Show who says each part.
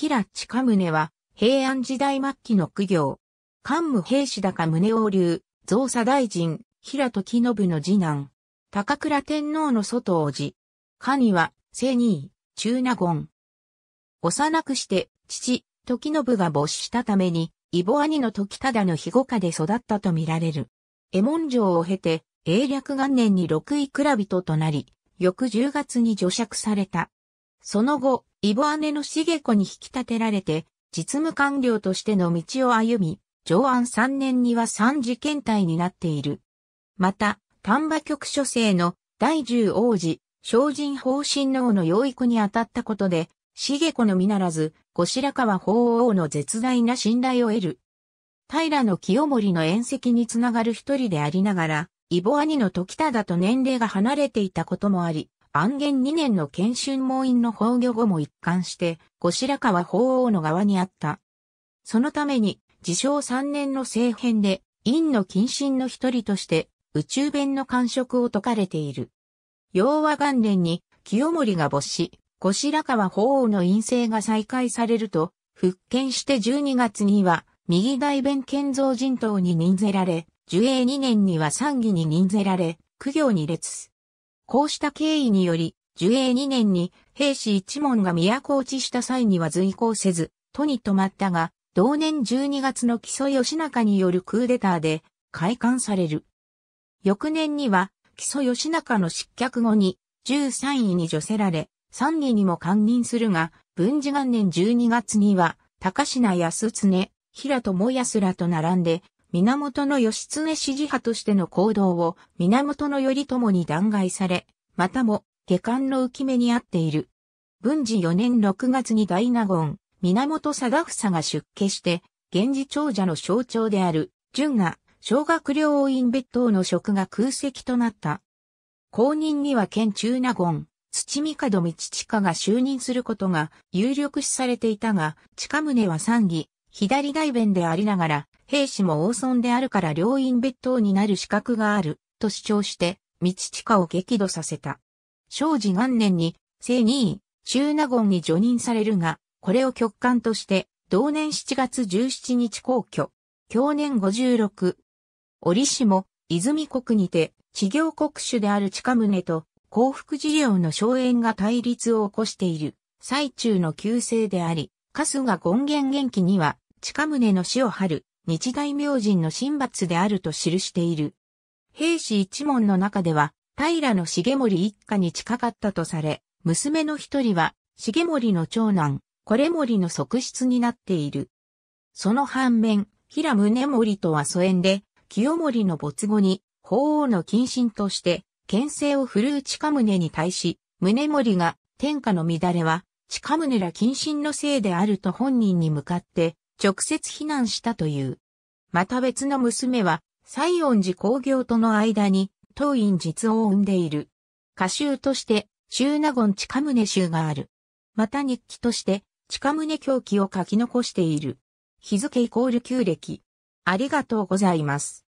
Speaker 1: 平近宗は、平安時代末期の苦行。官武平氏高宗王流、造作大臣、平時信の次男。高倉天皇の外王子。には、聖二位、中納言。幼くして、父、時信が没したために、異母兄の時忠の庇護下で育ったとみられる。絵文城を経て、英略元年に六位蔵人となり、翌10月に除釈された。その後、イボ姉のゲ子に引き立てられて、実務官僚としての道を歩み、上安3年には三次検体になっている。また、丹波局所制の第十王子、精進法神王の養育に当たったことで、ゲ子のみならず、後白河法皇の絶大な信頼を得る。平の清盛の宴席につながる一人でありながら、イボ兄の時忠と年齢が離れていたこともあり、安元2年の謙春猛院の崩御後も一貫して、後白河法皇の側にあった。そのために、自称3年の政変で、院の謹慎の一人として、宇宙弁の官職を解かれている。要和元年に、清盛が没し、後白河法皇の院政が再開されると、復権して12月には、右大弁建造人頭に任ぜられ、受営2年には参議に任ぜられ、苦行に列。こうした経緯により、寿永2年に兵士一門が都落ちした際には随行せず、都に泊まったが、同年12月の木曽義仲によるクーデターで開館される。翌年には、木曽義仲の失脚後に、13位に除せられ、3位にも官任するが、文治元年12月には、高品安常、平友康らと並んで、源義経支持派としての行動を源頼朝に弾劾され、またも下官の浮き目にあっている。文治4年6月に大納言、源貞房が出家して、源氏長者の象徴である、純が、小学両院別当の職が空席となった。後任には県中納言、土御門道親が就任することが有力視されていたが、近宗は参議、左大弁でありながら、兵士も王村であるから両院別当になる資格がある、と主張して、道地下を激怒させた。正治元年に、正二位、中納言に除任されるが、これを極官として、同年7月17日皇居、去年56。折しも、泉国にて、地業国主である近宗と、幸福事業の荘園が対立を起こしている、最中の旧姓であり、春日権現元気には、近宗の死を張る、日大明神の神罰であると記している。兵士一門の中では、平の重盛一家に近かったとされ、娘の一人は、重盛の長男、これ森の側室になっている。その反面、平宗盛とは疎遠で、清盛の没後に、法皇の謹慎として、牽制を振るう近宗に対し、宗盛が、天下の乱れは、近宗ら謹慎のせいであると本人に向かって、直接避難したという。また別の娘は、西園寺工業との間に、当院実を生んでいる。歌集として、中納言近宗集がある。また日記として、近宗狂気を書き残している。日付イコール旧暦。ありがとうございます。